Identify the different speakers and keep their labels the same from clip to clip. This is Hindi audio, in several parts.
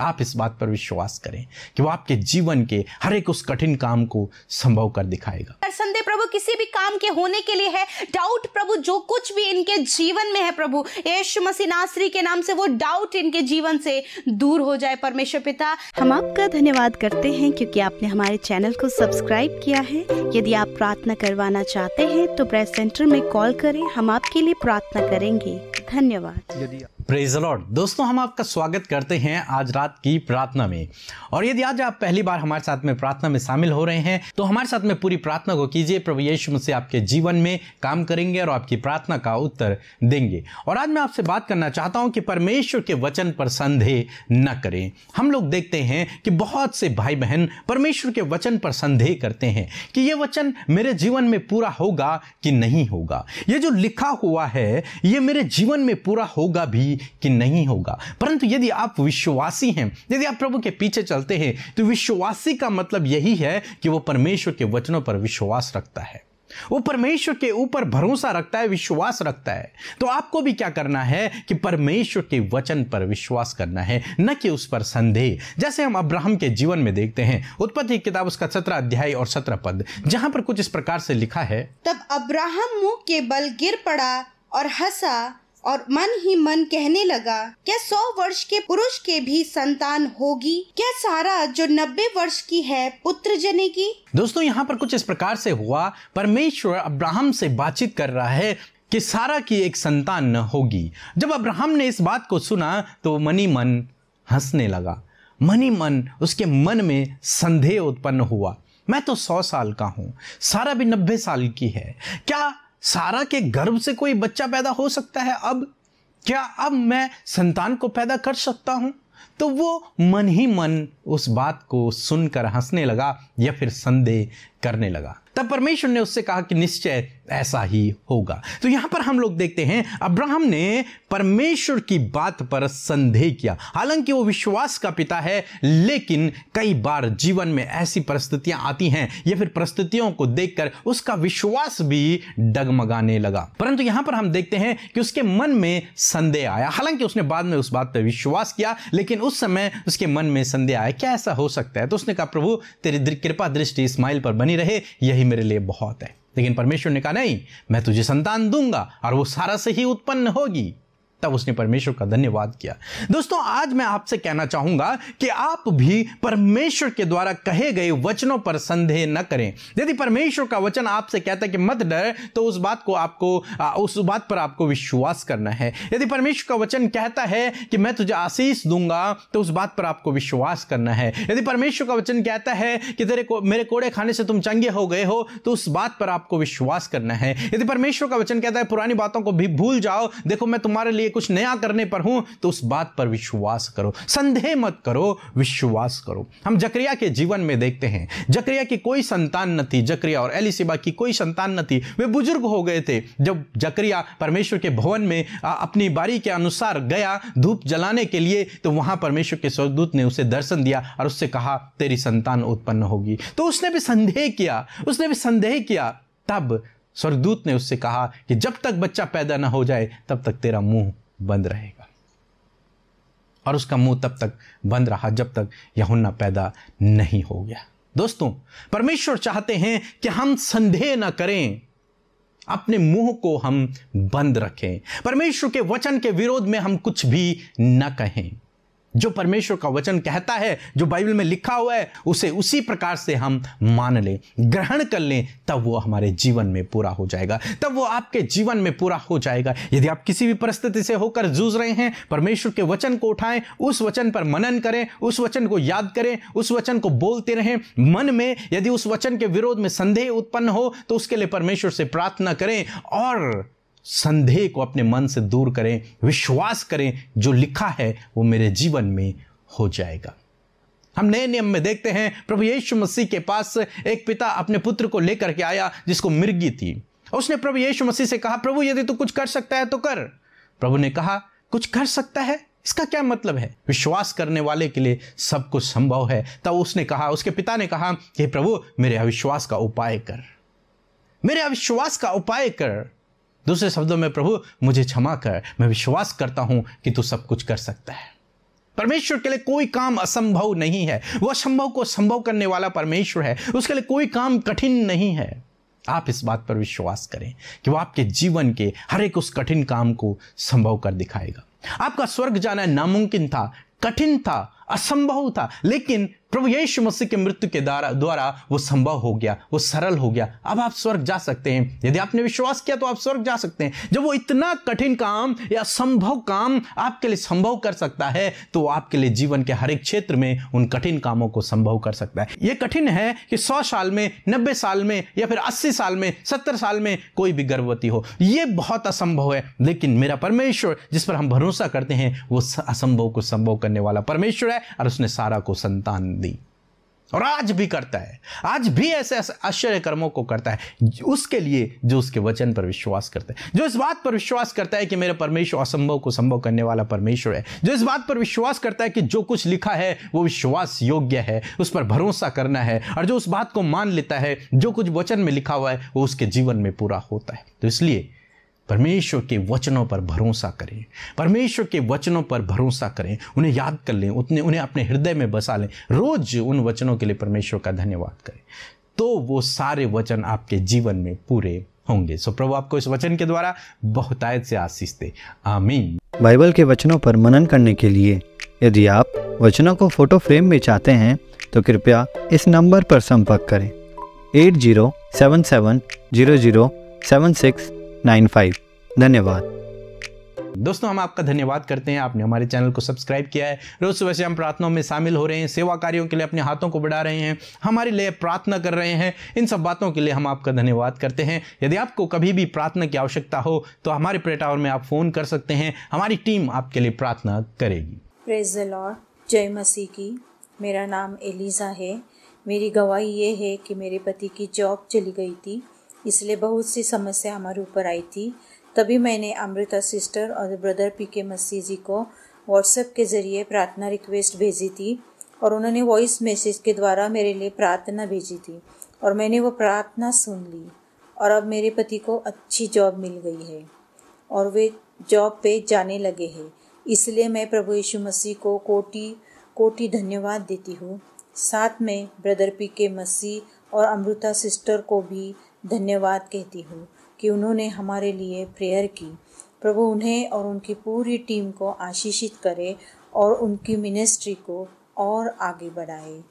Speaker 1: आप इस बात पर विश्वास करें कि वो आपके जीवन के हर एक उस कठिन काम को संभव कर दिखाएगा
Speaker 2: संदेह प्रभु किसी भी काम के होने के लिए है डाउट प्रभु जो कुछ भी इनके जीवन में है प्रभु यीशु मसीह नासरी के नाम से वो डाउट इनके जीवन से दूर हो जाए परमेश्वर पिता हम आपका धन्यवाद करते हैं क्योंकि आपने हमारे चैनल को सब्सक्राइब किया है यदि आप प्रार्थना करवाना चाहते हैं तो प्रेस सेंटर में कॉल करें हम आपके लिए प्रार्थना करेंगे धन्यवाद
Speaker 1: प्रेज लॉर्ड दोस्तों हम आपका स्वागत करते हैं आज रात की प्रार्थना में और यदि आज आप पहली बार हमारे साथ में प्रार्थना में शामिल हो रहे हैं तो हमारे साथ में पूरी प्रार्थना को कीजिए प्रभु यीशु मसीह आपके जीवन में काम करेंगे और आपकी प्रार्थना का उत्तर देंगे और आज मैं आपसे बात करना चाहता हूं कि परमेश्वर के वचन पर संदेह न करें हम लोग देखते हैं कि बहुत से भाई बहन परमेश्वर के वचन पर संदेह करते हैं कि ये वचन मेरे जीवन में पूरा होगा कि नहीं होगा ये जो लिखा हुआ है ये मेरे जीवन में पूरा होगा भी होगी कि नहीं होगा परंतु यदि आप विश्वासी हैं यदि आप प्रभु के पीछे चलते हैं तो विश्वासी का मतलब यही है कि वो परमेश्वर के वचनों पर विश्वास रखता है वो परमेश्वर के ऊपर भरोसा रखता है विश्वास रखता है तो आपको भी क्या करना है कि परमेश्वर के वचन पर विश्वास करना है न कि उस पर संदेह जैसे हम अब्राहम के जीवन में देखते हैं उत्पत्ति किताब उसका सत्रह अध्याय और सत्रह पद जहां पर कुछ इस प्रकार से लिखा है
Speaker 2: तब अब्राहम मुंह के बल गिर पड़ा और हंसा और मन ही मन कहने लगा क्या सौ वर्ष के पुरुष के भी संतान होगी क्या सारा जो नब्बे वर्ष की है पुत्र जनेगी
Speaker 1: दोस्तों यहाँ पर कुछ इस प्रकार से हुआ परमेश्वर अब्राहम से बातचीत कर रहा है कि सारा की एक संतान न होगी जब अब्राहम ने इस बात को सुना तो मनी मन हंसने लगा मनी मन उसके मन में संदेह उत्पन्न हुआ मैं तो सौ साल का हूं सारा भी नब्बे साल की है क्या सारा के गर्भ से कोई बच्चा पैदा हो सकता है अब क्या अब मैं संतान को पैदा कर सकता हूँ तो वो मन ही मन उस बात को सुनकर हंसने लगा या फिर संदेह करने लगा तब परमेश्वर ने उससे कहा कि निश्चय ऐसा ही होगा तो यहां पर हम लोग देखते हैं अब्राहम ने परमेश्वर की बात पर संदेह किया हालांकि वो विश्वास का पिता है लेकिन कई बार जीवन में ऐसी परिस्थितियां आती हैं या फिर परिस्थितियों को देखकर उसका विश्वास भी डगमगाने लगा परंतु यहां पर हम देखते हैं कि उसके मन में संदेह आया हालांकि उसने बाद में उस बात पर विश्वास किया लेकिन उस समय उसके मन में संदेह आया क्या ऐसा हो सकता है तो उसने कहा प्रभु तेरी कृपा दृष्टि इस्माइल पर बनी रहे यही ही मेरे लिए बहुत है लेकिन परमेश्वर ने कहा नहीं मैं तुझे संतान दूंगा और वो सारा से ही उत्पन्न होगी तब उसने परमेश्वर का धन्यवाद किया दोस्तों आज मैं आपसे कहना चाहूंगा कि आप भी परमेश्वर के द्वारा कहे गए वचनों पर संदेह न करें यदि परमेश्वर का वचन आपसे कहता है कि मत डर तो उस बात को आपको उस बात पर आपको विश्वास करना है यदि परमेश्वर का वचन कहता है कि मैं तुझे आशीष दूंगा तो उस बात पर आपको विश्वास करना है यदि परमेश्वर का वचन कहता है कि तेरे को मेरे कोड़े खाने से तुम चंगे हो गए हो तो उस बात पर आपको विश्वास करना है यदि परमेश्वर का वचन कहता है पुरानी बातों को भी भूल जाओ देखो मैं तुम्हारे लिए कुछ नया करने पर हूं तो उस बात पर विश्वास करो संदेह मत करो विश्वास करो हम जक्रिया के जीवन में देखते हैं जक्रिया की कोई संतान न थी जक्रिया और एलिसिबा की कोई संतान न थी वे बुजुर्ग हो गए थे जब जक्रिया परमेश्वर के भवन में अपनी बारी के अनुसार गया धूप जलाने के लिए तो वहां परमेश्वर के स्वर्गदूत ने उसे दर्शन दिया और उससे कहा तेरी संतान उत्पन्न होगी तो उसने भी संदेह किया उसने भी संदेह किया तब स्वर्गदूत ने उससे कहा कि जब तक बच्चा पैदा ना हो जाए तब तक तेरा मुंह बंद रहेगा और उसका मुंह तब तक बंद रहा जब तक यहुन्ना पैदा नहीं हो गया दोस्तों परमेश्वर चाहते हैं कि हम संदेह ना करें अपने मुंह को हम बंद रखें परमेश्वर के वचन के विरोध में हम कुछ भी न कहें जो परमेश्वर का वचन कहता है जो बाइबल में लिखा हुआ है उसे उसी प्रकार से हम मान लें ग्रहण कर लें तब वो हमारे जीवन में पूरा हो जाएगा तब वो आपके जीवन में पूरा हो जाएगा यदि आप किसी भी परिस्थिति से होकर जूझ रहे हैं परमेश्वर के वचन को उठाएं उस वचन पर मनन करें उस वचन को याद करें उस वचन को बोलते रहें मन में यदि उस वचन के विरोध में संदेह उत्पन्न हो तो उसके लिए परमेश्वर से प्रार्थना करें और संदेह को अपने मन से दूर करें विश्वास करें जो लिखा है वो मेरे जीवन में हो जाएगा हम नए नियम में देखते हैं प्रभु यीशु मसीह के पास एक पिता अपने पुत्र को लेकर के आया जिसको मिर्गी थी उसने प्रभु यीशु मसीह से कहा प्रभु यदि तू कुछ कर सकता है तो कर प्रभु ने कहा कुछ कर सकता है इसका क्या मतलब है विश्वास करने वाले के लिए सब कुछ संभव है तब उसने कहा उसके पिता ने कहा कि प्रभु मेरे अविश्वास का उपाय कर मेरे अविश्वास का उपाय कर दूसरे शब्दों में प्रभु मुझे क्षमा कर मैं विश्वास करता हूं कि तू सब कुछ कर सकता है परमेश्वर के लिए कोई काम असंभव नहीं है वह असंभव को संभव करने वाला परमेश्वर है उसके लिए कोई काम कठिन नहीं है आप इस बात पर विश्वास करें कि वह आपके जीवन के हर एक उस कठिन काम को संभव कर दिखाएगा आपका स्वर्ग जाना नामुमकिन था कठिन था असंभव था लेकिन प्रभु यीशु मसीह के मृत्यु के द्वारा द्वारा वो संभव हो गया वो सरल हो गया अब आप स्वर्ग जा सकते हैं यदि आपने विश्वास किया तो आप स्वर्ग जा सकते हैं जब वो इतना कठिन काम या संभव काम आपके लिए संभव कर सकता है तो आपके लिए जीवन के हर एक क्षेत्र में उन कठिन कामों को संभव कर सकता है ये कठिन है कि सौ साल में नब्बे साल में या फिर अस्सी साल में सत्तर साल में कोई भी गर्भवती हो ये बहुत असंभव है लेकिन मेरा परमेश्वर जिस पर हम भरोसा करते हैं वो असंभव को संभव करने वाला परमेश्वर है और उसने सारा को संतान दी और आज भी करता है आज भी ऐसे आश्चर्य कर्मों को करता है उसके लिए जो उसके वचन पर विश्वास करता है जो इस बात पर विश्वास करता है कि मेरे परमेश्वर असंभव को संभव करने वाला परमेश्वर है जो इस बात पर विश्वास करता है कि जो कुछ लिखा है वो विश्वास योग्य है उस पर भरोसा करना है और जो उस बात को मान लेता है जो कुछ वचन में लिखा हुआ है वो उसके जीवन में पूरा होता है तो इसलिए परमेश्वर के वचनों पर भरोसा करें परमेश्वर के वचनों पर भरोसा करें उन्हें याद कर लें उतने उन्हें अपने हृदय में बसा लें रोज उन वचनों के लिए परमेश्वर का धन्यवाद करें तो वो सारे वचन आपके जीवन में पूरे होंगे सो प्रभु आपको इस वचन के द्वारा बहुतायत से आशीष दे आमीन बाइबल के वचनों पर मनन करने के लिए यदि आप वचनों को फोटो फ्रेम में चाहते हैं तो कृपया इस नंबर पर संपर्क करें eight zero seven seven zero zero seven six nine five धन्यवाद दोस्तों हम आपका धन्यवाद करते हैं आपने हमारे चैनल को सब्सक्राइब किया है रोज सुबह से हम प्रार्थनाओं में शामिल हो रहे हैं सेवा कार्यों के लिए अपने हाथों को बढ़ा रहे हैं हमारे लिए प्रार्थना कर रहे हैं इन सब बातों के लिए हम आपका धन्यवाद करते हैं यदि आपको कभी भी प्रार्थना की आवश्यकता हो तो हमारे प्लेटावर में आप फ़ोन कर सकते हैं हमारी टीम आपके लिए प्रार्थना
Speaker 2: करेगी लॉर्ड जय मसीह की मेरा नाम एलिज़ा है मेरी गवाही ये है कि मेरे पति की जॉब चली गई थी इसलिए बहुत सी समस्या हमारे ऊपर आई थी तभी मैंने अमृता सिस्टर और ब्रदर पी के मसीह जी को व्हाट्सएप के ज़रिए प्रार्थना रिक्वेस्ट भेजी थी और उन्होंने वॉइस मैसेज के द्वारा मेरे लिए प्रार्थना भेजी थी और मैंने वो प्रार्थना सुन ली और अब मेरे पति को अच्छी जॉब मिल गई है और वे जॉब पे जाने लगे हैं इसलिए मैं प्रभु यीशु मसीह को कोटि कोटि धन्यवाद देती हूँ साथ में ब्रदर पी के मसीह और अमृता सिस्टर को भी धन्यवाद कहती हूँ कि उन्होंने हमारे लिए प्रेयर की प्रभु उन्हें और उनकी पूरी टीम को आशीषित करे और उनकी मिनिस्ट्री को और आगे बढ़ाए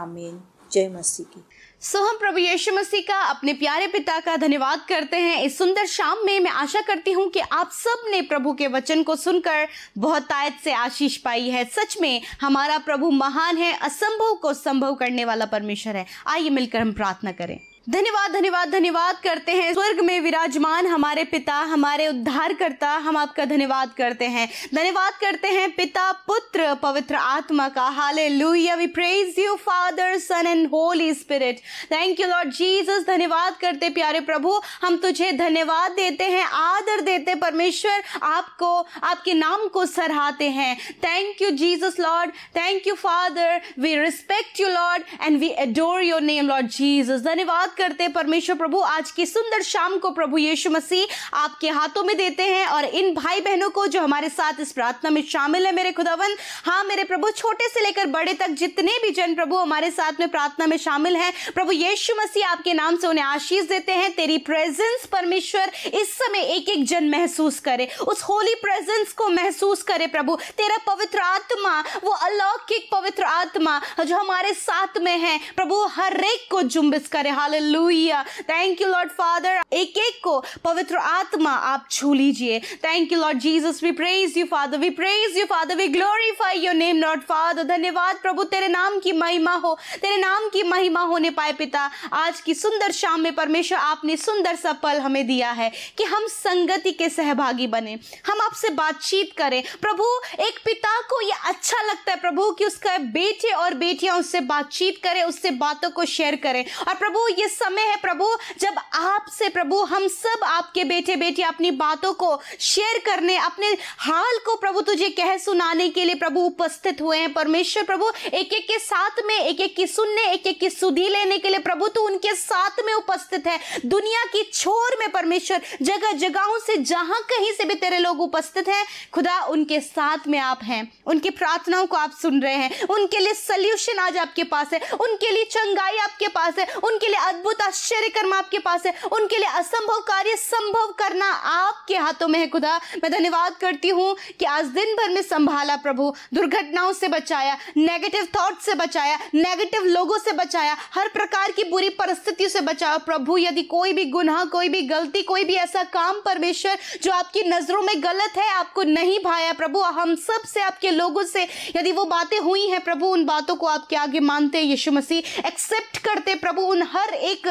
Speaker 2: आमीन जय मसीह की सो हम प्रभु यीशु मसीह का अपने प्यारे पिता का धन्यवाद करते हैं इस सुंदर शाम में मैं आशा करती हूँ कि आप सब ने प्रभु के वचन को सुनकर बहुत तायत से आशीष पाई है सच में हमारा प्रभु महान है असंभव को संभव करने वाला परमेश्वर है आइए मिलकर हम प्रार्थना करें धन्यवाद धन्यवाद धन्यवाद करते हैं स्वर्ग में विराजमान हमारे पिता हमारे उद्धार करता हम आपका धन्यवाद करते हैं धन्यवाद करते हैं पिता पुत्र पवित्र आत्मा का hallelujah we praise you Father Son and Holy Spirit thank you Lord Jesus धन्यवाद करते प्यारे प्रभु हम तुझे धन्यवाद देते हैं आदर देते परमेश्वर आपको आपके नाम को सराहते हैं thank you Jesus Lord thank you Father we respect you Lord and we adore your name Lord Jesus धन्यवाद बात करते हैं परमेश्वर प्रभु आज की सुंदर शाम को प्रभु यीशु मसीह आपके हाथों में देते हैं और इन भाई बहनों को जो हमारे साथ इस प्रार्थना में शामिल है मेरे खुदावन हाँ मेरे प्रभु छोटे से लेकर बड़े तक जितने भी जन प्रभु हमारे साथ में प्रार्थना में शामिल हैं प्रभु यीशु मसीह आपके नाम से उन्हें आशीष देते हैं तेरी प्रेजेंस परमेश्वर इस समय एक एक जन महसूस करे उस होली प्रेजेंस को महसूस करे प्रभु तेरा पवित्र आत्मा वो अलौकिक पवित्र आत्मा जो हमारे साथ में है प्रभु हर एक को जुम्बिस करे हाल hallelujah thank you Lord Father एक एक को पवित्र आत्मा आप छू लीजिए thank you Lord Jesus we praise you Father we praise you Father we glorify your name Lord Father धन्यवाद प्रभु तेरे नाम की महिमा हो तेरे नाम की महिमा होने पाए पिता आज की सुंदर शाम में परमेश्वर आपने सुंदर सा पल हमें दिया है कि हम संगति के सहभागी बने हम आपसे बातचीत करें प्रभु एक पिता को यह अच्छा लगता है प्रभु कि उसका बेटे और बेटियां उससे बातचीत करें उससे बातों को शेयर करें और प्रभु ये समय है प्रभु जब आपसे प्रभु हम सब आपके बेटे बेटी अपनी बातों को शेयर करने अपने हाल को प्रभु तुझे कह सुनाने के लिए प्रभु उपस्थित हुए हैं परमेश्वर प्रभु एक एक के साथ में एक एक की सुनने एक एक की सुधी लेने के लिए प्रभु तू उनके साथ में उपस्थित है दुनिया की छोर में परमेश्वर जगह जगहों से जहां कहीं से भी तेरे लोग उपस्थित हैं खुदा उनके साथ में आप हैं उनकी प्रार्थनाओं को आप सुन रहे हैं उनके लिए सल्यूशन आज आपके पास है उनके लिए चंगाई आपके पास है उनके लिए अद्भुत आश्चर्य कर्म आपके पास है उनके लिए असंभव कार्य संभव करना आपके हाथों में है खुदा मैं धन्यवाद करती हूँ कि आज दिन भर में संभाला प्रभु दुर्घटनाओं से बचाया नेगेटिव थॉट से बचाया नेगेटिव लोगों से बचाया हर प्रकार की बुरी परिस्थितियों से बचाओ प्रभु यदि कोई भी गुनाह कोई भी गलती कोई भी ऐसा काम परमेश्वर जो आपकी नजरों में गलत है आपको नहीं भाया प्रभु हम सब से आपके लोगों से यदि वो बातें हुई हैं प्रभु उन बातों को आपके आगे मानते यीशु मसीह एक्सेप्ट करते प्रभु उन हर एक एक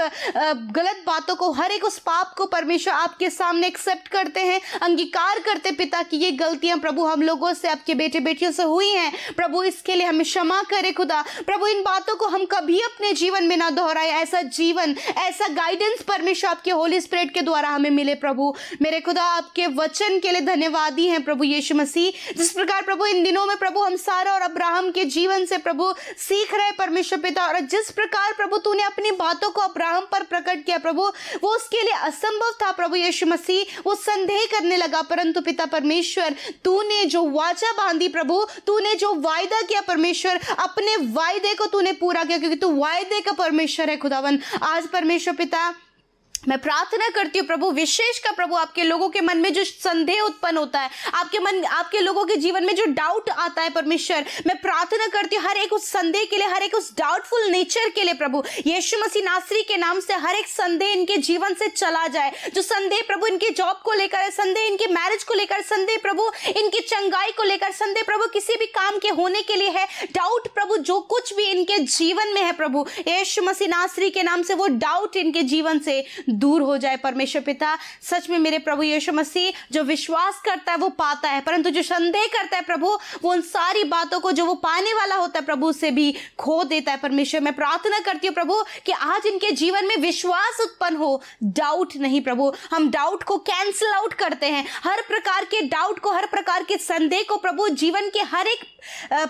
Speaker 2: गलत बातों को हर एक उस पाप को परमेश्वर आपके सामने एक्सेप्ट करते हैं अंगीकार करते पिता की ये गलतियां प्रभु हम लोगों से आपके बेटे बेटियों से हुई हैं प्रभु इसके लिए हमें क्षमा करे खुदा प्रभु इन बातों को हम कभी अपने जीवन में ना दोहराए ऐसा जीवन ऐसा गाइडेंस परमेश्वर आपके होली स्प्रेड के द्वारा हमें मिले प्रभु मेरे खुदा आपके वचन के लिए धन्यवाद ही हैं प्रभु यीशु मसीह जिस प्रकार प्रभु इन दिनों में प्रभु हम सारा और अब्राहम के जीवन से प्रभु सीख रहे परमेश्वर पिता और जिस प्रकार प्रभु तूने अपनी बातों को अब्राहम पर प्रकट किया प्रभु वो उसके लिए असंभव था प्रभु यीशु मसीह वो संदेह करने लगा परंतु पिता परमेश्वर तूने जो वाचा बांधी प्रभु तूने जो वायदा किया परमेश्वर अपने वायदे को तूने पूरा किया क्योंकि तू वायदे का परमेश्वर है खुदावन आज परमेश्वर पिता मैं प्रार्थना करती हूँ प्रभु विशेष का प्रभु आपके लोगों के मन में जो संदेह उत्पन्न होता है आपके मन आपके लोगों के जीवन में जो डाउट आता है परमेश्वर मैं प्रार्थना करती हूँ हर एक उस संदेह के लिए हर एक उस डाउटफुल नेचर के लिए प्रभु यीशु मसीह नासरी के नाम से हर एक संदेह इनके जीवन से चला जाए जो संदेह प्रभु इनके जॉब को लेकर है संदेह इनके मैरिज को लेकर संदेह प्रभु इनकी चंगाई को लेकर संदेह प्रभु किसी भी काम के होने के लिए है डाउट प्रभु जो कुछ भी इनके जीवन में है प्रभु यीशु मसीह नासरी के नाम से वो डाउट इनके जीवन से दूर हो जाए परमेश्वर पिता सच में मेरे प्रभु यीशु मसीह जो विश्वास करता है वो पाता है परंतु जो संदेह करता है प्रभु वो उन सारी बातों को जो वो पाने वाला होता है प्रभु उसे भी खो देता है परमेश्वर मैं प्रार्थना करती हूँ प्रभु कि आज इनके जीवन में विश्वास उत्पन्न हो डाउट नहीं प्रभु हम डाउट को कैंसिल आउट करते हैं हर प्रकार के डाउट को हर प्रकार के संदेह को प्रभु जीवन के हर एक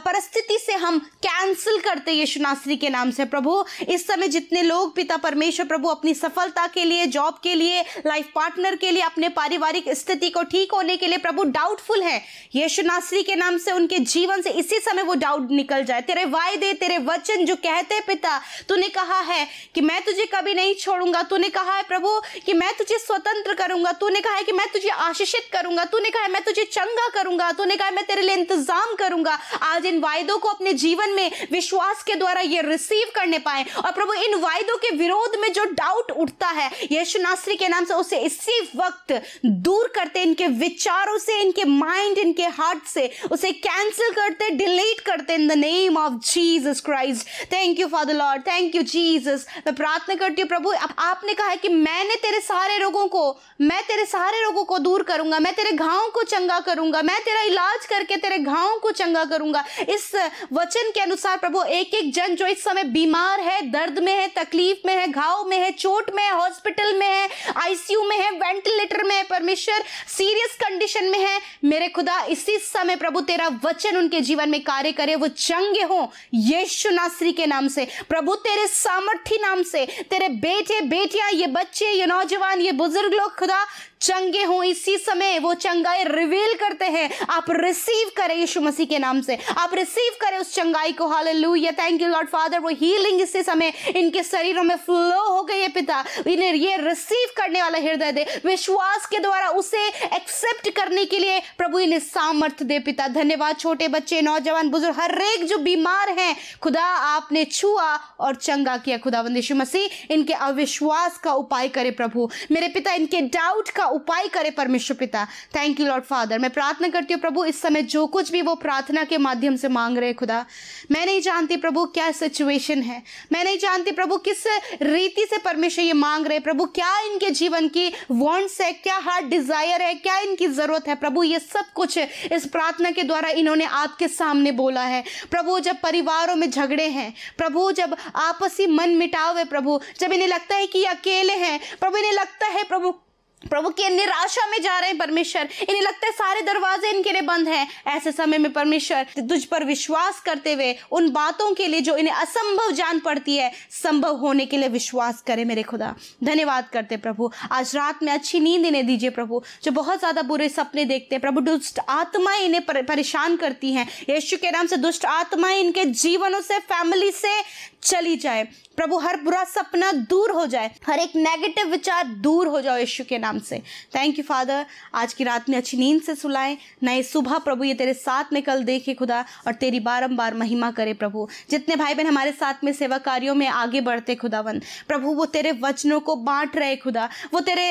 Speaker 2: परिस्थिति से हम कैंसिल करते यीशु नासरी के नाम से प्रभु इस समय जितने लोग पिता परमेश्वर प्रभु अपनी सफलता के लिए जॉब के लिए लाइफ पार्टनर के लिए अपने पारिवारिक स्थिति को ठीक होने के लिए प्रभु डाउटफुल है यीशु नासरी के नाम से उनके जीवन से इसी समय वो डाउट निकल जाए तेरे वायदे तेरे वचन जो कहते पिता तूने कहा है कि मैं तुझे कभी नहीं छोड़ूंगा तूने कहा है प्रभु कि मैं तुझे स्वतंत्र करूंगा तूने कहा है कि मैं तुझे आशीषित करूंगा तूने कहा है मैं तुझे चंगा करूंगा तूने कहा है मैं तेरे लिए इंतजाम करूंगा आज इन वायदों को अपने जीवन में विश्वास के द्वारा ये रिसीव करने पाए और प्रभु इन वायदों के विरोध में जो डाउट उठता है यीशु नासरी के नाम से उसे इसी वक्त दूर करते इनके विचारों से इनके माइंड इनके हार्ट से उसे कैंसिल करते डिलीट करते in the name of Jesus Christ thank you Father Lord thank you Jesus मैं प्रार्थना करती हूँ प्रभु अब आपने कहा है कि मैंने तेरे सारे रोगों को मैं तेरे सारे रोगों को दूर करूंगा मैं तेरे घाव को चंगा करूंगा मैं तेरा इलाज करके तेरे घाव को चंगा करूंगा इस वचन के अनुसार प्रभु एक एक जन जो इस समय बीमार है दर्द में है तकलीफ में है घाव में है चोट में है हॉस्पिटल हॉस्पिटल में है आईसीयू में है वेंटिलेटर में है परमेश्वर सीरियस कंडीशन में है मेरे खुदा इसी समय प्रभु तेरा वचन उनके जीवन में कार्य करे वो चंगे हो यीशु नासरी के नाम से प्रभु तेरे सामर्थ्य नाम से तेरे बेटे बेटियां ये बच्चे ये नौजवान ये बुजुर्ग लोग खुदा चंगे हों इसी समय वो चंगाई रिवील करते हैं आप रिसीव करें यीशु मसीह के नाम से आप रिसीव करें उस चंगाई को hallelujah thank you Lord Father वो हीलिंग इसी समय इनके शरीरों में फ्लो हो गई है पिता इन्हें ये रिसीव करने वाला हृदय दे विश्वास के द्वारा उसे एक्सेप्ट करने के लिए प्रभु इन्हें सामर्थ्य दे पिता धन्यवाद छोटे बच्चे नौजवान बुजुर्ग हर एक जो बीमार हैं खुदा आपने छुआ और चंगा किया खुदा यीशु मसीह इनके अविश्वास का उपाय करे प्रभु मेरे पिता इनके डाउट का उपाय करे परमेश्वर पिता थैंक यू लॉर्ड फादर मैं प्रार्थना करती हूँ प्रभु इस समय जो कुछ भी वो प्रार्थना के माध्यम से मांग रहे खुदा मैं नहीं जानती प्रभु क्या सिचुएशन है मैं नहीं जानती प्रभु किस रीति से परमेश्वर ये मांग रहे प्रभु क्या इनके जीवन की वॉन्ट्स है क्या हार्ट डिजायर है क्या इनकी ज़रूरत है प्रभु ये सब कुछ इस प्रार्थना के द्वारा इन्होंने आपके सामने बोला है प्रभु जब परिवारों में झगड़े हैं प्रभु जब आपसी मन मिटाव है प्रभु जब इन्हें लगता है कि ये अकेले हैं प्रभु इन्हें लगता है प्रभु प्रभु की निराशा में जा रहे हैं परमेश्वर इन्हें लगता है सारे दरवाजे इनके लिए बंद हैं ऐसे समय में परमेश्वर तुझ पर विश्वास करते हुए उन बातों के लिए जो इन्हें असंभव जान पड़ती है संभव होने के लिए विश्वास करें मेरे खुदा धन्यवाद करते प्रभु आज रात में अच्छी नींद इन्हें दीजिए प्रभु जो बहुत ज़्यादा बुरे सपने देखते हैं प्रभु दुष्ट आत्माएं इन्हें परेशान करती हैं यशु के नाम से दुष्ट आत्माएं इनके जीवनों से फैमिली से चली जाए प्रभु हर बुरा सपना दूर हो जाए हर एक नेगेटिव विचार दूर हो जाओ यशु के नाम नाम से थैंक यू फादर आज की रात में अच्छी नींद से सुलाएं नए सुबह प्रभु ये तेरे साथ में कल देखे खुदा और तेरी बारंबार महिमा करे प्रभु जितने भाई बहन हमारे साथ में सेवा कार्यों में आगे बढ़ते खुदावन प्रभु वो तेरे वचनों को बांट रहे खुदा वो तेरे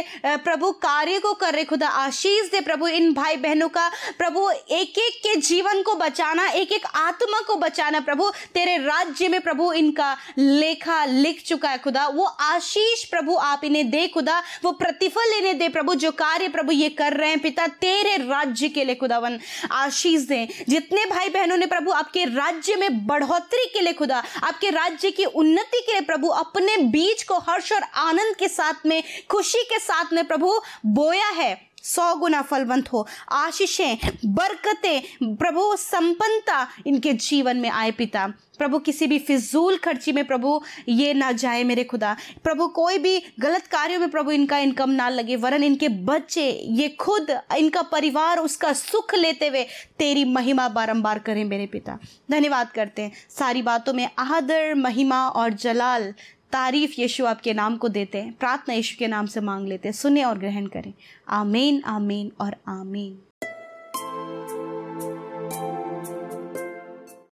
Speaker 2: प्रभु कार्य को कर रहे खुदा आशीष दे प्रभु इन भाई बहनों का प्रभु एक एक के जीवन को बचाना एक एक आत्मा को बचाना प्रभु तेरे राज्य में प्रभु इनका लेखा लिख चुका है खुदा वो आशीष प्रभु आप इन्हें दे खुदा वो प्रतिफल इन्हें हमें दे प्रभु जो कार्य प्रभु ये कर रहे हैं पिता तेरे राज्य के लिए खुदावन आशीष दें जितने भाई बहनों ने प्रभु आपके राज्य में बढ़ोतरी के लिए खुदा आपके राज्य की उन्नति के लिए प्रभु अपने बीज को हर्ष और आनंद के साथ में खुशी के साथ में प्रभु बोया है सौ गुना फलवंत हो आशीषें बरकतें प्रभु संपन्नता इनके जीवन में आए पिता प्रभु किसी भी फिजूल खर्ची में प्रभु ये ना जाए मेरे खुदा प्रभु कोई भी गलत कार्यों में प्रभु इनका इनकम ना लगे वरन इनके बच्चे ये खुद इनका परिवार उसका सुख लेते हुए तेरी महिमा बारंबार करें मेरे पिता धन्यवाद करते हैं सारी बातों में आदर महिमा और जलाल तारीफ यीशु आपके नाम को देते हैं प्रार्थना यीशु के नाम से मांग लेते हैं सुने और ग्रहण करें आमीन आमीन और आमीन